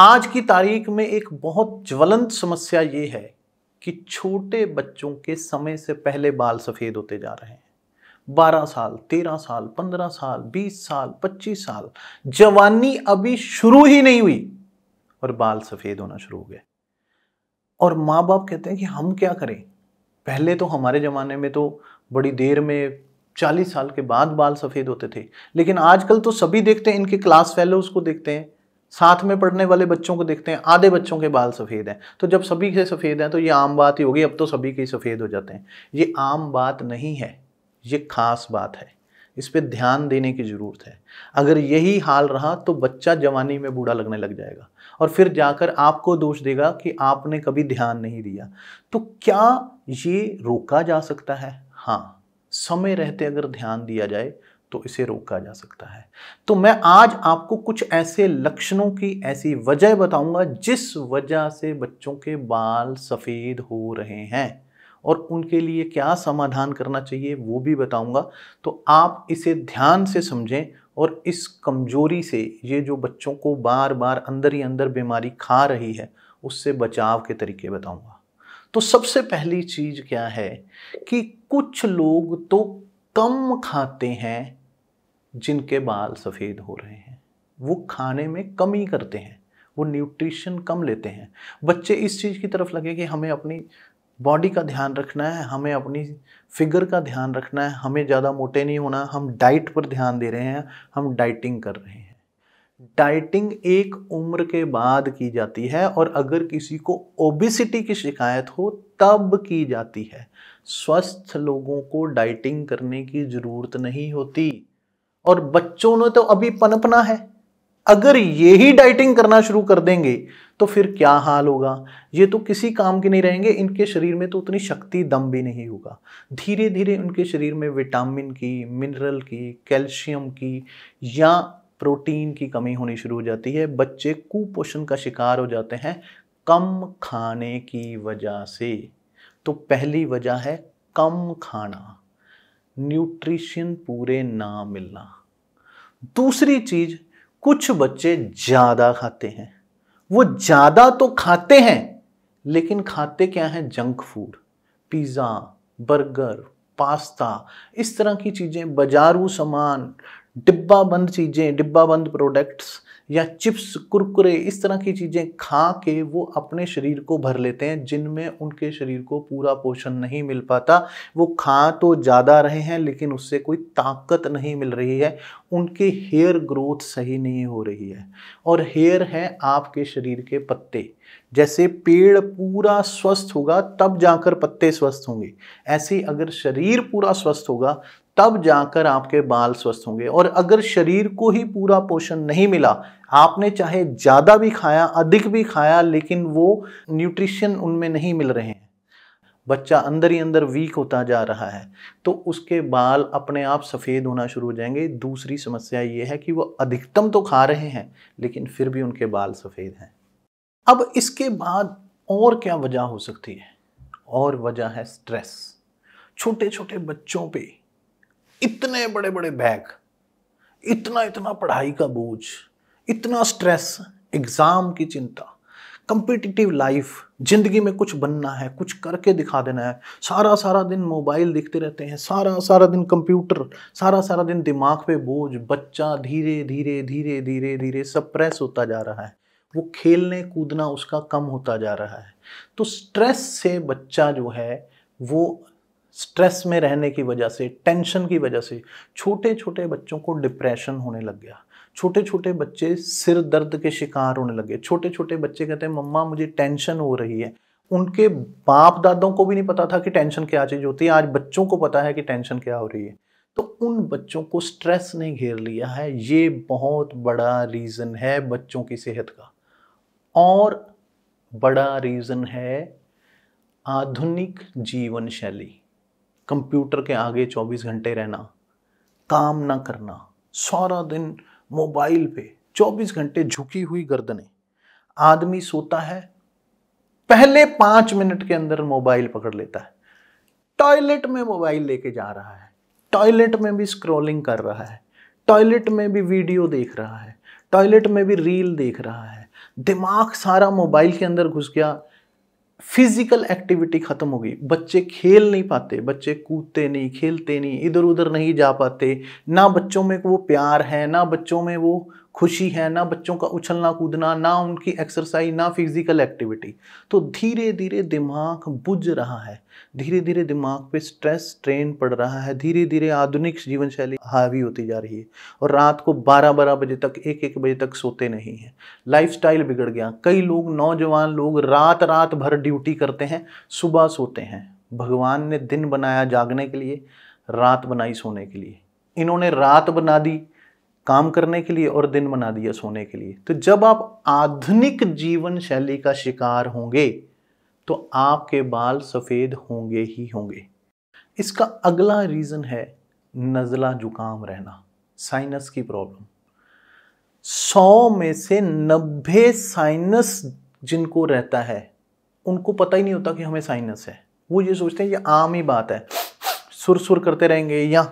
आज की तारीख में एक बहुत ज्वलंत समस्या ये है कि छोटे बच्चों के समय से पहले बाल सफ़ेद होते जा रहे हैं बारह साल तेरह साल पंद्रह साल बीस साल पच्चीस साल जवानी अभी शुरू ही नहीं हुई और बाल सफ़ेद होना शुरू हो गए और माँ बाप कहते हैं कि हम क्या करें पहले तो हमारे ज़माने में तो बड़ी देर में चालीस साल के बाद बाल सफ़ेद होते थे लेकिन आजकल तो सभी देखते हैं इनके क्लास फेलोज़ को देखते हैं साथ में पढ़ने वाले बच्चों को देखते हैं आधे बच्चों के बाल सफ़ेद हैं तो जब सभी के सफ़ेद हैं तो ये आम बात ही होगी अब तो सभी के ही सफ़ेद हो जाते हैं ये आम बात नहीं है ये खास बात है इस पर ध्यान देने की ज़रूरत है अगर यही हाल रहा तो बच्चा जवानी में बूढ़ा लगने लग जाएगा और फिर जाकर आपको दोष देगा कि आपने कभी ध्यान नहीं दिया तो क्या ये रोका जा सकता है हाँ समय रहते अगर ध्यान दिया जाए तो इसे रोका जा सकता है तो मैं आज आपको कुछ ऐसे लक्षणों की ऐसी वजह बताऊंगा जिस वजह से बच्चों के बाल सफ़ेद हो रहे हैं और उनके लिए क्या समाधान करना चाहिए वो भी बताऊंगा तो आप इसे ध्यान से समझें और इस कमजोरी से ये जो बच्चों को बार बार अंदर ही अंदर बीमारी खा रही है उससे बचाव के तरीके बताऊंगा तो सबसे पहली चीज़ क्या है कि कुछ लोग तो कम खाते हैं जिनके बाल सफ़ेद हो रहे हैं वो खाने में कमी करते हैं वो न्यूट्रिशन कम लेते हैं बच्चे इस चीज़ की तरफ लगे कि हमें अपनी बॉडी का ध्यान रखना है हमें अपनी फिगर का ध्यान रखना है हमें ज़्यादा मोटे नहीं होना हम डाइट पर ध्यान दे रहे हैं हम डाइटिंग कर रहे हैं डाइटिंग एक उम्र के बाद की जाती है और अगर किसी को ओबिसिटी की शिकायत हो तब की जाती है स्वस्थ लोगों को डाइटिंग करने की ज़रूरत नहीं होती और बच्चों ने तो अभी पनपना है अगर ये ही डाइटिंग करना शुरू कर देंगे तो फिर क्या हाल होगा ये तो किसी काम के नहीं रहेंगे इनके शरीर में तो उतनी शक्ति दम भी नहीं होगा धीरे धीरे उनके शरीर में विटामिन की मिनरल की कैल्शियम की या प्रोटीन की कमी होनी शुरू हो जाती है बच्चे कुपोषण का शिकार हो जाते हैं कम खाने की वजह से तो पहली वजह है कम खाना न्यूट्रिशन पूरे ना मिलना दूसरी चीज कुछ बच्चे ज़्यादा खाते हैं वो ज़्यादा तो खाते हैं लेकिन खाते क्या हैं junk food pizza burger pasta इस तरह की चीज़ें बाजारू सामान डिब्बा बंद चीज़ें डिब्बा बंद प्रोडक्ट्स या चिप्स कुरकुरे इस तरह की चीज़ें खा के वो अपने शरीर को भर लेते हैं जिनमें उनके शरीर को पूरा पोषण नहीं मिल पाता वो खा तो ज़्यादा रहे हैं लेकिन उससे कोई ताकत नहीं मिल रही है उनके हेयर ग्रोथ सही नहीं हो रही है और हेयर है आपके शरीर के पत्ते जैसे पेड़ पूरा स्वस्थ होगा तब जाकर पत्ते स्वस्थ होंगे ऐसे अगर शरीर पूरा स्वस्थ होगा तब जाकर आपके बाल स्वस्थ होंगे और अगर शरीर को ही पूरा पोषण नहीं मिला आपने चाहे ज़्यादा भी खाया अधिक भी खाया लेकिन वो न्यूट्रिशन उनमें नहीं मिल रहे हैं बच्चा अंदर ही अंदर वीक होता जा रहा है तो उसके बाल अपने आप सफ़ेद होना शुरू हो जाएंगे दूसरी समस्या ये है कि वो अधिकतम तो खा रहे हैं लेकिन फिर भी उनके बाल सफ़ेद हैं अब इसके बाद और क्या वजह हो सकती है और वजह है स्ट्रेस छोटे छोटे बच्चों पर इतने बड़े बड़े बैग इतना इतना पढ़ाई का बोझ इतना स्ट्रेस एग्ज़ाम की चिंता कंपिटिटिव लाइफ ज़िंदगी में कुछ बनना है कुछ करके दिखा देना है सारा सारा दिन मोबाइल दिखते रहते हैं सारा सारा दिन कंप्यूटर सारा सारा दिन दिमाग पे बोझ बच्चा धीरे धीरे धीरे धीरे धीरे सप्रेस होता जा रहा है वो खेलने कूदना उसका कम होता जा रहा है तो स्ट्रेस से बच्चा जो है वो स्ट्रेस में रहने की वजह से टेंशन की वजह से छोटे छोटे बच्चों को डिप्रेशन होने लग गया छोटे छोटे बच्चे सिर दर्द के शिकार होने लगे छोटे छोटे बच्चे कहते हैं मम्मा मुझे टेंशन हो रही है उनके बाप दादों को भी नहीं पता था कि टेंशन क्या चीज़ होती है आज बच्चों को पता है कि टेंशन क्या हो रही है तो उन बच्चों को स्ट्रेस ने घेर लिया है ये बहुत बड़ा रीज़न है बच्चों की सेहत का और बड़ा रीज़न है आधुनिक जीवन शैली कंप्यूटर के आगे 24 घंटे रहना काम ना करना सारा दिन मोबाइल पे 24 घंटे झुकी हुई गर्दनें आदमी सोता है पहले पांच मिनट के अंदर मोबाइल पकड़ लेता है टॉयलेट में मोबाइल लेके जा रहा है टॉयलेट में भी स्क्रॉलिंग कर रहा है टॉयलेट में भी वीडियो देख रहा है टॉयलेट में भी रील देख रहा है दिमाग सारा मोबाइल के अंदर घुस गया फिजिकल एक्टिविटी ख़त्म हो गई बच्चे खेल नहीं पाते बच्चे कूदते नहीं खेलते नहीं इधर उधर नहीं जा पाते ना बच्चों में वो प्यार है ना बच्चों में वो खुशी है ना बच्चों का उछलना कूदना ना उनकी एक्सरसाइज ना फिजिकल एक्टिविटी तो धीरे धीरे दिमाग बुझ रहा है धीरे धीरे दिमाग पे स्ट्रेस स्ट्रेन पड़ रहा है धीरे धीरे आधुनिक जीवन शैली हावी होती जा रही है और रात को बारह बारह बजे तक एक एक बजे तक सोते नहीं हैं लाइफ बिगड़ गया कई लोग नौजवान लोग रात रात भर ड्यूटी करते हैं सुबह सोते हैं भगवान ने दिन बनाया जागने के लिए रात बनाई सोने के लिए इन्होंने रात बना दी काम करने के लिए और दिन बना दिया सोने के लिए तो जब आप आधुनिक जीवन शैली का शिकार होंगे तो आपके बाल सफ़ेद होंगे ही होंगे इसका अगला रीज़न है नज़ला जुकाम रहना साइनस की प्रॉब्लम सौ में से नब्बे साइनस जिनको रहता है उनको पता ही नहीं होता कि हमें साइनस है वो ये सोचते हैं ये आम ही बात है सुर सुर करते रहेंगे या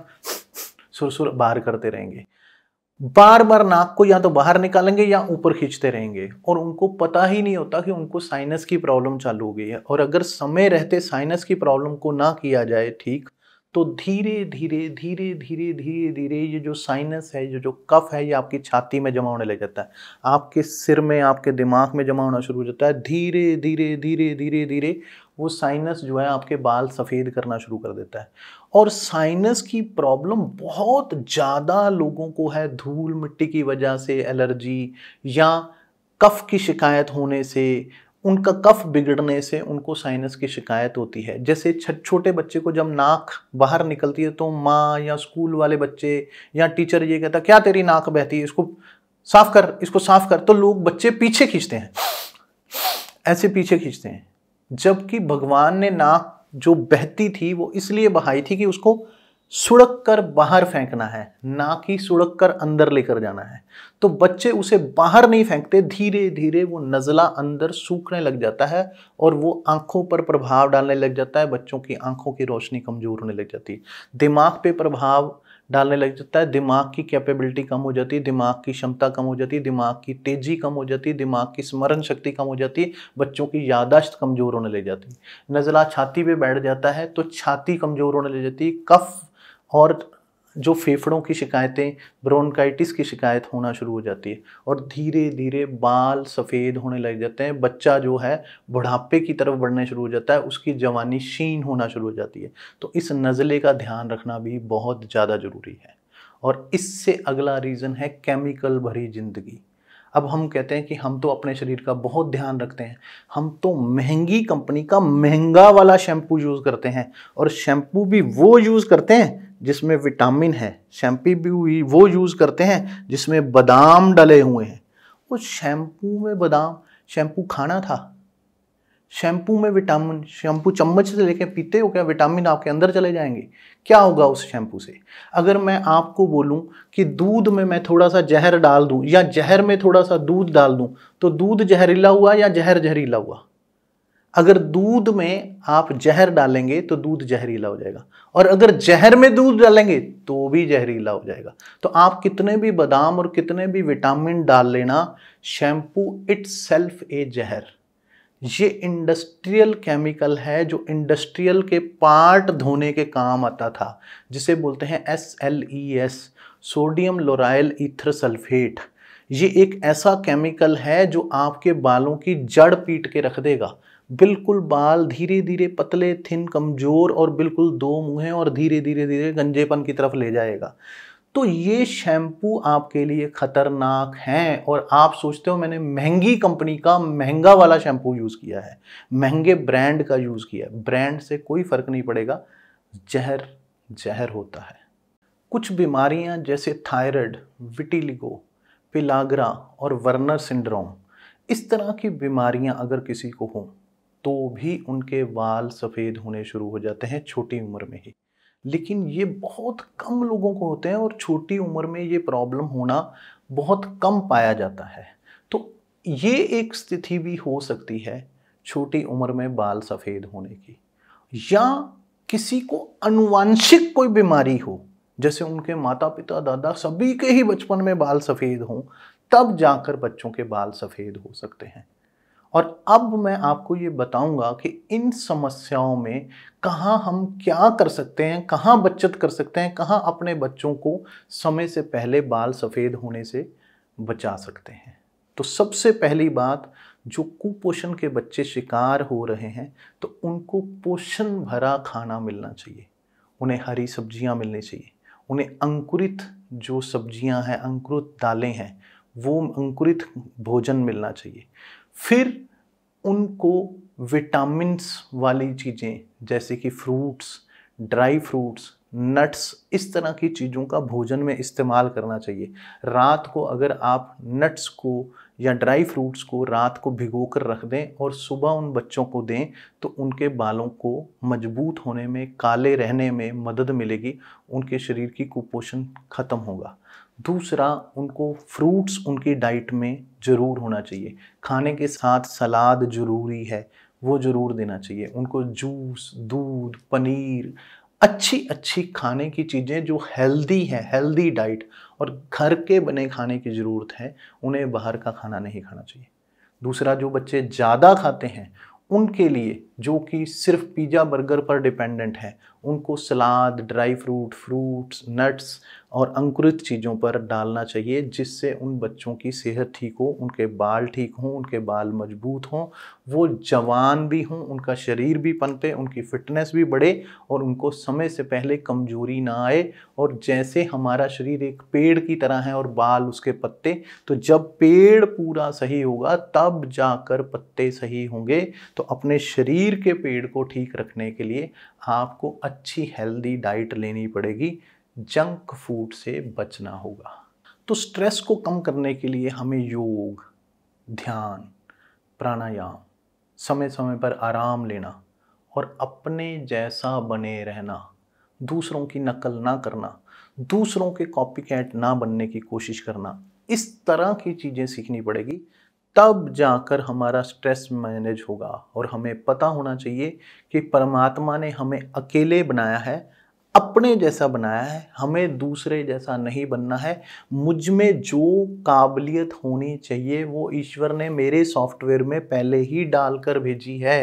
सुर सुर बाहर करते रहेंगे बार बार नाक को या तो बाहर निकालेंगे या ऊपर खींचते रहेंगे और उनको पता ही नहीं होता कि उनको साइनस की प्रॉब्लम चालू हो गई है और अगर समय रहते साइनस की प्रॉब्लम को ना किया जाए ठीक तो धीरे धीरे धीरे धीरे धीरे धीरे ये जो साइनस है ये जो कफ है ये आपकी छाती में जमा होने लग जाता है आपके सिर में आपके दिमाग में जमा होना शुरू हो जाता है धीरे धीरे धीरे धीरे धीरे वो साइनस जो है आपके बाल सफ़ेद करना शुरू कर देता है और साइनस की प्रॉब्लम बहुत ज़्यादा लोगों को है धूल मिट्टी की वजह से एलर्जी या कफ की शिकायत होने से उनका कफ बिगड़ने से उनको साइनस की शिकायत होती है जैसे छोटे बच्चे को जब नाक बाहर निकलती है तो माँ या स्कूल वाले बच्चे या टीचर ये कहता क्या तेरी नाक बहती है इसको साफ कर इसको साफ कर तो लोग बच्चे पीछे खींचते हैं ऐसे पीछे खींचते हैं जबकि भगवान ने नाक जो बहती थी वो इसलिए बहाई थी कि उसको सुड़क कर बाहर फेंकना है ना कि सुड़क कर अंदर लेकर जाना है तो बच्चे उसे बाहर नहीं फेंकते धीरे धीरे वो नज़ला अंदर सूखने लग जाता है और वो आंखों पर प्रभाव डालने लग जाता है बच्चों की आंखों की रोशनी कमज़ोर होने लग जाती है दिमाग पे प्रभाव डालने लग जाता है दिमाग की कैपेबिलिटी कम हो जाती है दिमाग की क्षमता कम हो जाती है दिमाग की तेज़ी कम हो जाती है दिमाग की स्मरण शक्ति कम हो जाती है बच्चों की यादाश्त कमज़ोर होने लग जाती है नज़ला छाती पे बैठ जाता है तो छाती कमज़ोर होने लग जाती है कफ और जो फेफड़ों की शिकायतें ब्रोनकाइटिस की शिकायत होना शुरू हो जाती है और धीरे धीरे बाल सफ़ेद होने लग जाते हैं बच्चा जो है बुढ़ापे की तरफ बढ़ने शुरू हो जाता है उसकी जवानी शीन होना शुरू हो जाती है तो इस नज़ले का ध्यान रखना भी बहुत ज़्यादा ज़रूरी है और इससे अगला रीज़न है केमिकल भरी ज़िंदगी अब हम कहते हैं कि हम तो अपने शरीर का बहुत ध्यान रखते हैं हम तो महंगी कंपनी का महंगा वाला शैम्पू यूज़ करते हैं और शैम्पू भी वो यूज़ करते हैं जिसमें विटामिन है शैम्पू भी वो यूज़ करते हैं जिसमें बादाम डले हुए हैं उस शैम्पू में बादाम शैम्पू खाना था शैम्पू में विटामिन शैम्पू चम्मच से लेके पीते हो क्या विटामिन आपके अंदर चले जाएंगे क्या होगा उस शैम्पू से अगर मैं आपको बोलूं कि दूध में मैं थोड़ा सा जहर डाल दूं या जहर में थोड़ा सा दूध डाल दूं तो दूध जहरीला हुआ या जहर जहरीला हुआ अगर दूध में आप जहर डालेंगे तो दूध जहरीला हो जाएगा और अगर जहर में दूध डालेंगे तो भी जहरीला हो जाएगा तो आप कितने भी बादाम और कितने भी विटामिन डाल लेना शैम्पू इट्स सेल्फ ए जहर ये इंडस्ट्रियल केमिकल है जो इंडस्ट्रियल के पार्ट धोने के काम आता था जिसे बोलते हैं S L E S sodium lauryl ether sulphate ये एक ऐसा केमिकल है जो आपके बालों की जड़ पीट के रख देगा बिल्कुल बाल धीरे धीरे पतले थिन कमज़ोर और बिल्कुल दो मुँह और धीरे धीरे धीरे गंजेपन की तरफ ले जाएगा तो ये शैम्पू आपके लिए ख़तरनाक हैं और आप सोचते हो मैंने महंगी कंपनी का महंगा वाला शैम्पू यूज़ किया है महंगे ब्रांड का यूज़ किया है ब्रांड से कोई फ़र्क नहीं पड़ेगा जहर जहर होता है कुछ बीमारियां जैसे थायराइड विटिलिगो पिलागरा और वर्नर सिंड्रोम इस तरह की बीमारियां अगर किसी को हों तो भी उनके बाल सफ़ेद होने शुरू हो जाते हैं छोटी उम्र में ही लेकिन ये बहुत कम लोगों को होते हैं और छोटी उम्र में ये प्रॉब्लम होना बहुत कम पाया जाता है तो ये एक स्थिति भी हो सकती है छोटी उम्र में बाल सफ़ेद होने की या किसी को अनुवांशिक कोई बीमारी हो जैसे उनके माता पिता दादा सभी के ही बचपन में बाल सफ़ेद हों तब जाकर बच्चों के बाल सफ़ेद हो सकते हैं और अब मैं आपको ये बताऊंगा कि इन समस्याओं में कहाँ हम क्या कर सकते हैं कहाँ बचत कर सकते हैं कहाँ अपने बच्चों को समय से पहले बाल सफ़ेद होने से बचा सकते हैं तो सबसे पहली बात जो कुपोषण के बच्चे शिकार हो रहे हैं तो उनको पोषण भरा खाना मिलना चाहिए उन्हें हरी सब्जियां मिलनी चाहिए उन्हें अंकुरित जो सब्जियां हैं अंकुरित दालें हैं वो अंकुरित भोजन मिलना चाहिए फिर उनको विटामिन्स वाली चीज़ें जैसे कि फ्रूट्स ड्राई फ्रूट्स नट्स इस तरह की चीज़ों का भोजन में इस्तेमाल करना चाहिए रात को अगर आप नट्स को या ड्राई फ्रूट्स को रात को भिगो कर रख दें और सुबह उन बच्चों को दें तो उनके बालों को मजबूत होने में काले रहने में मदद मिलेगी उनके शरीर की कुपोषण ख़त्म होगा दूसरा उनको फ्रूट्स उनकी डाइट में ज़रूर होना चाहिए खाने के साथ सलाद ज़रूरी है वो ज़रूर देना चाहिए उनको जूस दूध पनीर अच्छी अच्छी खाने की चीज़ें जो हेल्दी है हेल्दी डाइट और घर के बने खाने की ज़रूरत है उन्हें बाहर का खाना नहीं खाना चाहिए दूसरा जो बच्चे ज़्यादा खाते हैं उनके लिए जो कि सिर्फ पिज़्ज़ा बर्गर पर डिपेंडेंट है उनको salad dry fruit fruits nuts और अंकुरित चीज़ों पर डालना चाहिए जिससे उन बच्चों की सेहत ठीक हो उनके बाल ठीक हों उनके बाल मजबूत हों वो जवान भी हों उनका शरीर भी पनपे उनकी फ़िटनेस भी बढ़े और उनको समय से पहले कमजोरी ना आए और जैसे हमारा शरीर एक पेड़ की तरह है और बाल उसके पत्ते तो जब पेड़ पूरा सही होगा तब जाकर पत्ते सही होंगे तो अपने शरीर के पेड़ को ठीक रखने के लिए आपको अच्छा अच्छी हेल्दी डाइट लेनी पड़ेगी जंक फूड से बचना होगा तो स्ट्रेस को कम करने के लिए हमें योग ध्यान प्राणायाम समय समय पर आराम लेना और अपने जैसा बने रहना दूसरों की नकल ना करना दूसरों के कॉपी कैट ना बनने की कोशिश करना इस तरह की चीज़ें सीखनी पड़ेगी तब जाकर हमारा स्ट्रेस मैनेज होगा और हमें पता होना चाहिए कि परमात्मा ने हमें अकेले बनाया है अपने जैसा बनाया है हमें दूसरे जैसा नहीं बनना है मुझ में जो काबिलियत होनी चाहिए वो ईश्वर ने मेरे सॉफ्टवेयर में पहले ही डालकर भेजी है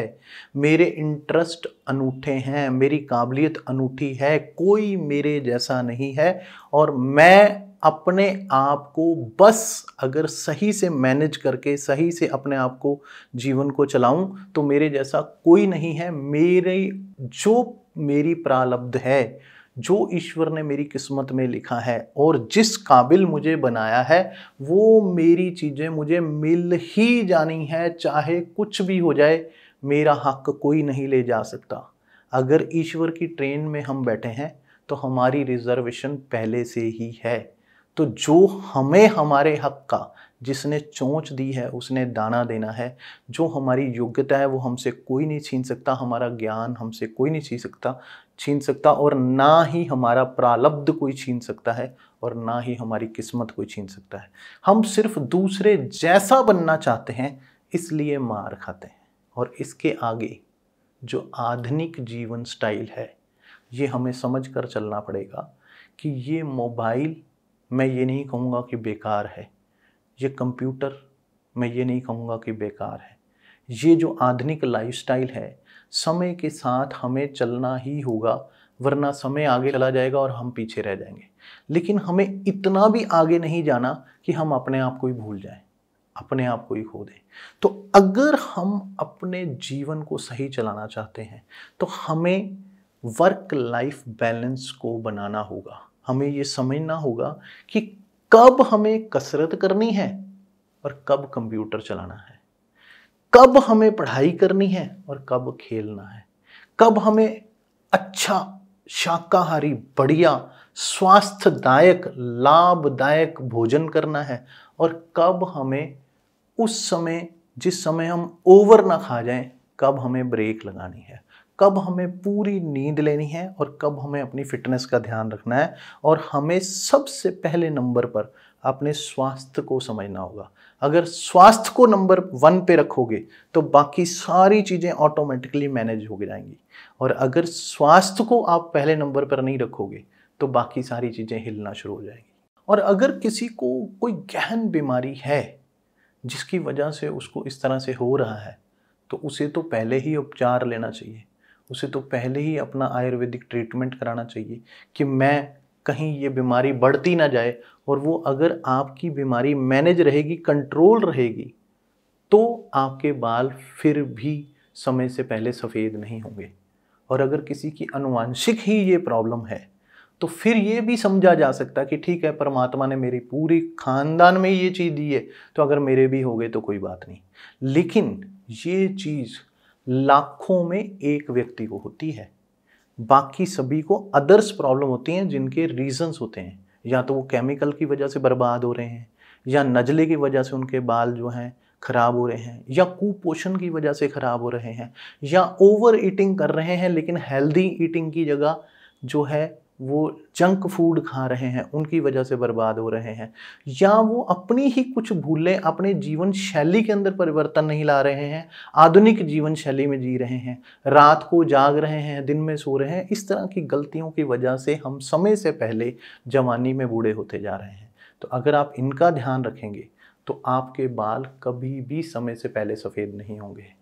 मेरे इंटरेस्ट अनूठे हैं मेरी काबिलियत अनूठी है कोई मेरे जैसा नहीं है और मैं अपने आप को बस अगर सही से मैनेज करके सही से अपने आप को जीवन को चलाऊं तो मेरे जैसा कोई नहीं है मेरे जो मेरी प्रारब्ध है जो ईश्वर ने मेरी किस्मत में लिखा है और जिस काबिल मुझे बनाया है वो मेरी चीज़ें मुझे मिल ही जानी है चाहे कुछ भी हो जाए मेरा हक कोई नहीं ले जा सकता अगर ईश्वर की ट्रेन में हम बैठे हैं तो हमारी रिजर्वेशन पहले से ही है तो जो हमें हमारे हक का जिसने चोंच दी है उसने दाना देना है जो हमारी योग्यता है वो हमसे कोई नहीं छीन सकता हमारा ज्ञान हमसे कोई नहीं छीन सकता छीन सकता और ना ही हमारा प्रालब्ध कोई छीन सकता है और ना ही हमारी किस्मत कोई छीन सकता है हम सिर्फ दूसरे जैसा बनना चाहते हैं इसलिए मार खाते हैं और इसके आगे जो आधुनिक जीवन स्टाइल है ये हमें समझ कर चलना पड़ेगा कि ये मोबाइल मैं ये नहीं कहूँगा कि बेकार है ये कंप्यूटर मैं ये नहीं कहूँगा कि बेकार है ये जो आधुनिक लाइफस्टाइल है समय के साथ हमें चलना ही होगा वरना समय आगे चला जाएगा और हम पीछे रह जाएंगे लेकिन हमें इतना भी आगे नहीं जाना कि हम अपने आप को ही भूल जाएं अपने आप को ही खो दें तो अगर हम अपने जीवन को सही चलाना चाहते हैं तो हमें वर्क लाइफ बैलेंस को बनाना होगा हमें ये समझना होगा कि कब हमें कसरत करनी है और कब कंप्यूटर चलाना है कब हमें पढ़ाई करनी है और कब खेलना है कब हमें अच्छा शाकाहारी बढ़िया स्वास्थ्यदायक लाभदायक भोजन करना है और कब हमें उस समय जिस समय हम ओवर ना खा जाएं कब हमें ब्रेक लगानी है कब हमें पूरी नींद लेनी है और कब हमें अपनी फिटनेस का ध्यान रखना है और हमें सबसे पहले नंबर पर अपने स्वास्थ्य को समझना होगा अगर स्वास्थ्य को नंबर वन पे रखोगे तो बाकी सारी चीज़ें ऑटोमेटिकली मैनेज हो जाएंगी और अगर स्वास्थ्य को आप पहले नंबर पर नहीं रखोगे तो बाकी सारी चीज़ें हिलना शुरू हो जाएंगी और अगर किसी को कोई गहन बीमारी है जिसकी वजह से उसको इस तरह से हो रहा है तो उसे तो पहले ही उपचार लेना चाहिए उसे तो पहले ही अपना आयुर्वेदिक ट्रीटमेंट कराना चाहिए कि मैं कहीं ये बीमारी बढ़ती ना जाए और वो अगर आपकी बीमारी मैनेज रहेगी कंट्रोल रहेगी तो आपके बाल फिर भी समय से पहले सफ़ेद नहीं होंगे और अगर किसी की अनुवांशिक ही ये प्रॉब्लम है तो फिर ये भी समझा जा सकता कि ठीक है परमात्मा ने मेरी पूरी खानदान में ये चीज़ दी है तो अगर मेरे भी हो गए तो कोई बात नहीं लेकिन ये चीज़ लाखों में एक व्यक्ति को होती है बाकी सभी को अदर्स प्रॉब्लम होती हैं जिनके रीजंस होते हैं या तो वो केमिकल की वजह से बर्बाद हो रहे हैं या नज़ले की वजह से उनके बाल जो हैं खराब हो रहे हैं या कुपोषण की वजह से ख़राब हो रहे हैं या ओवर ईटिंग कर रहे हैं लेकिन हेल्दी ईटिंग की जगह जो है वो जंक फूड खा रहे हैं उनकी वजह से बर्बाद हो रहे हैं या वो अपनी ही कुछ भूलें अपने जीवन शैली के अंदर परिवर्तन नहीं ला रहे हैं आधुनिक जीवन शैली में जी रहे हैं रात को जाग रहे हैं दिन में सो रहे हैं इस तरह की गलतियों की वजह से हम समय से पहले जवानी में बूढ़े होते जा रहे हैं तो अगर आप इनका ध्यान रखेंगे तो आपके बाल कभी भी समय से पहले सफ़ेद नहीं होंगे